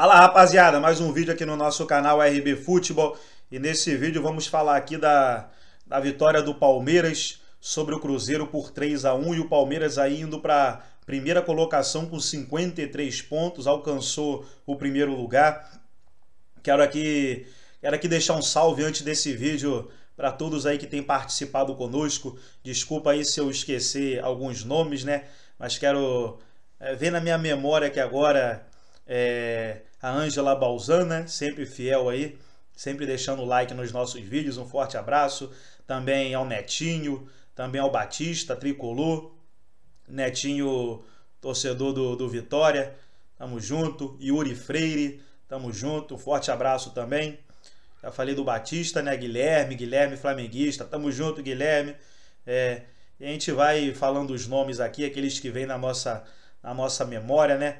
Fala rapaziada, mais um vídeo aqui no nosso canal RB Futebol e nesse vídeo vamos falar aqui da, da vitória do Palmeiras sobre o Cruzeiro por 3 a 1 e o Palmeiras aí indo para primeira colocação com 53 pontos, alcançou o primeiro lugar. Quero aqui, quero aqui deixar um salve antes desse vídeo para todos aí que têm participado conosco. Desculpa aí se eu esquecer alguns nomes, né? Mas quero é, ver na minha memória que agora é, a Ângela Balzana, né? sempre fiel aí, sempre deixando o like nos nossos vídeos. Um forte abraço. Também ao Netinho, também ao Batista, Tricolor. Netinho, torcedor do, do Vitória. Tamo junto. Yuri Freire, tamo junto. Um forte abraço também. Já falei do Batista, né? Guilherme, Guilherme Flamenguista. Tamo junto, Guilherme. É, e a gente vai falando os nomes aqui, aqueles que vêm na nossa, na nossa memória, né?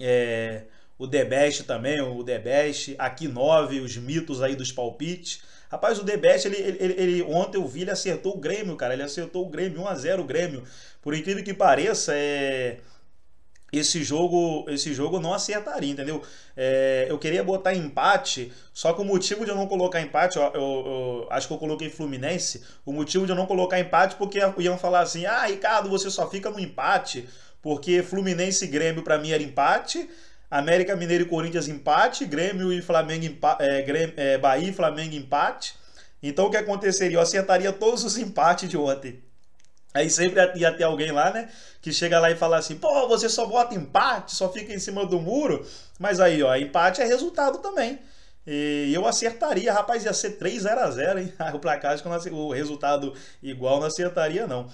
é, o The Best também, o The Best, aqui 9, os mitos aí dos palpites. Rapaz, o The Best, ele, ele, ele, ontem eu vi, ele acertou o Grêmio, cara. Ele acertou o Grêmio, 1x0 o Grêmio. Por incrível que pareça, é... esse jogo esse jogo não acertaria, entendeu? É... Eu queria botar empate, só que o motivo de eu não colocar empate, eu, eu, eu, acho que eu coloquei Fluminense, o motivo de eu não colocar empate porque iam falar assim, ah, Ricardo, você só fica no empate porque Fluminense e Grêmio para mim era empate, América Mineiro e Corinthians empate, Grêmio e Flamengo, empate, é, Grêmio, é, Bahia e Flamengo empate. Então o que aconteceria? Eu acertaria todos os empates de ontem. Aí sempre ia ter alguém lá, né? Que chega lá e fala assim: pô, você só vota empate, só fica em cima do muro. Mas aí, ó, empate é resultado também. E eu acertaria, rapaz, ia ser 3 0 a 0 hein? O placar, o resultado igual não acertaria, não.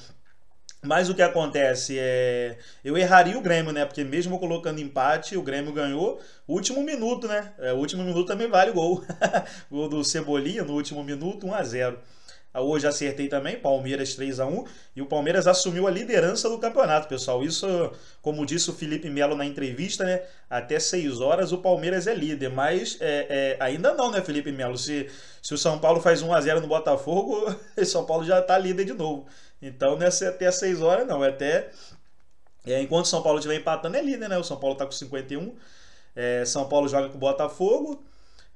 Mas o que acontece é. Eu erraria o Grêmio, né? Porque mesmo colocando empate, o Grêmio ganhou. Último minuto, né? É, o último minuto também vale o gol. gol do Cebolinha no último minuto, 1 a 0 ah, hoje acertei também, Palmeiras 3 a 1 e o Palmeiras assumiu a liderança do campeonato, pessoal. Isso, como disse o Felipe Melo na entrevista, né? Até 6 horas o Palmeiras é líder, mas é, é, ainda não, né, Felipe Melo? Se, se o São Paulo faz 1 a 0 no Botafogo, o São Paulo já está líder de novo. Então não é até 6 horas, não, é até. É, enquanto o São Paulo estiver empatando, é líder, né? O São Paulo está com 51. É, São Paulo joga com o Botafogo.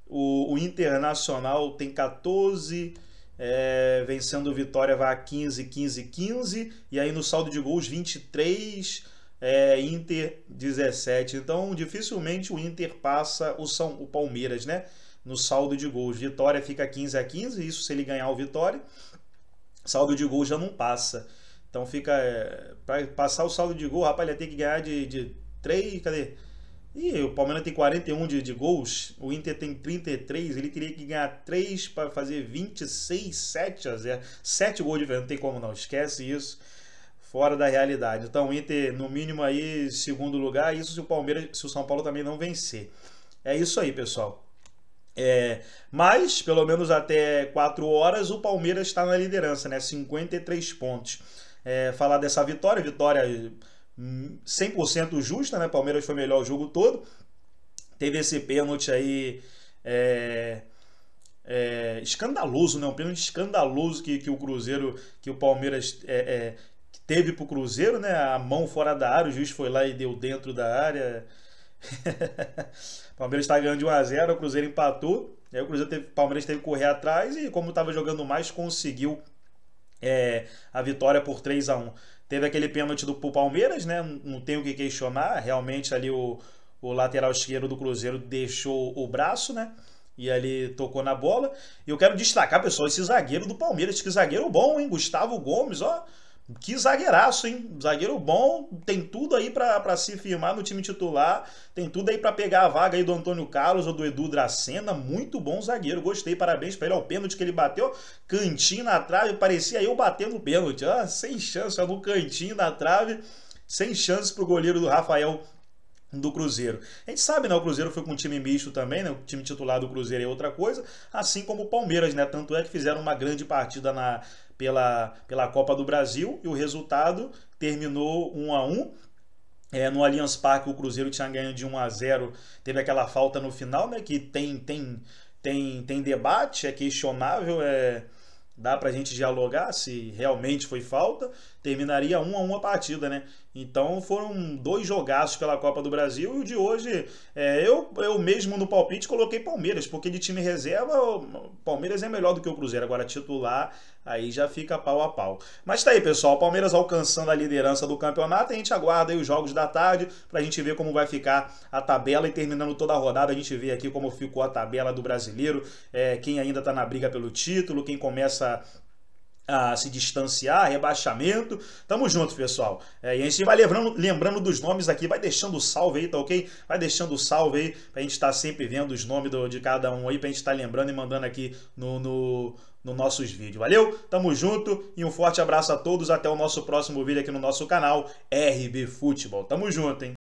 O, o Internacional tem 14 é, vencendo o Vitória vai a 15, 15, 15, e aí no saldo de gols 23, é, Inter 17. Então dificilmente o Inter passa o, São, o Palmeiras, né? No saldo de gols. Vitória fica 15 a 15, isso se ele ganhar o Vitória. Saldo de gols já não passa. Então fica. É, para passar o saldo de gol, rapaz, ele tem ter que ganhar de, de 3. Cadê? E o Palmeiras tem 41 de, de gols, o Inter tem 33, ele teria que ganhar 3 para fazer 26, 7 a 0. 7 gols de verdade não tem como não, esquece isso. Fora da realidade. Então o Inter, no mínimo, aí, segundo lugar, isso se o Palmeiras, se o São Paulo também não vencer. É isso aí, pessoal. É, mas, pelo menos até 4 horas, o Palmeiras está na liderança, né? 53 pontos. É, falar dessa vitória, vitória 100% justa, né? Palmeiras foi melhor o jogo todo. Teve esse pênalti aí é, é, escandaloso, né? Um pênalti escandaloso que, que o Cruzeiro, que o Palmeiras é, é teve pro Cruzeiro, né? A mão fora da área, o juiz foi lá e deu dentro da área. Palmeiras está ganhando de 1 a 0 o Cruzeiro empatou. Aí o Cruzeiro teve, Palmeiras teve que correr atrás e, como estava jogando mais, conseguiu é, a vitória por 3 a 1 Teve aquele pênalti do Palmeiras, né? Não tem o que questionar. Realmente ali o, o lateral esquerdo do Cruzeiro deixou o braço, né? E ali tocou na bola. E eu quero destacar, pessoal, esse zagueiro do Palmeiras. Que zagueiro bom, hein? Gustavo Gomes, ó. Que zagueiraço, hein? Zagueiro bom, tem tudo aí para se firmar no time titular, tem tudo aí para pegar a vaga aí do Antônio Carlos ou do Edu Dracena. Muito bom zagueiro, gostei, parabéns para ele. Ó, o pênalti que ele bateu, cantinho na trave, parecia eu batendo o pênalti. Ah, sem chance, ó, no cantinho na trave, sem chance para o goleiro do Rafael do Cruzeiro. A gente sabe, né? O Cruzeiro foi com um time misto também, né? O time titular do Cruzeiro é outra coisa, assim como o Palmeiras, né? Tanto é que fizeram uma grande partida na, pela, pela Copa do Brasil e o resultado terminou 1 a 1 é, no Allianz Parque o Cruzeiro tinha ganho de 1 a 0 teve aquela falta no final, né? Que tem, tem, tem, tem debate, é questionável, é dá pra gente dialogar se realmente foi falta, terminaria 1 a 1 a partida, né? Então foram dois jogaços pela Copa do Brasil e o de hoje, é, eu, eu mesmo no palpite coloquei Palmeiras, porque de time reserva, Palmeiras é melhor do que o Cruzeiro. Agora titular, aí já fica pau a pau. Mas tá aí, pessoal, Palmeiras alcançando a liderança do campeonato. A gente aguarda aí os jogos da tarde pra gente ver como vai ficar a tabela e terminando toda a rodada a gente vê aqui como ficou a tabela do brasileiro, é, quem ainda tá na briga pelo título, quem começa a se distanciar, rebaixamento. Tamo junto, pessoal. É, e a gente vai lembrando, lembrando dos nomes aqui, vai deixando o salve aí, tá ok? Vai deixando o salve aí, pra gente estar tá sempre vendo os nomes do, de cada um aí, pra gente estar tá lembrando e mandando aqui no, no, no nossos vídeos. Valeu? Tamo junto e um forte abraço a todos. Até o nosso próximo vídeo aqui no nosso canal RB Futebol. Tamo junto, hein?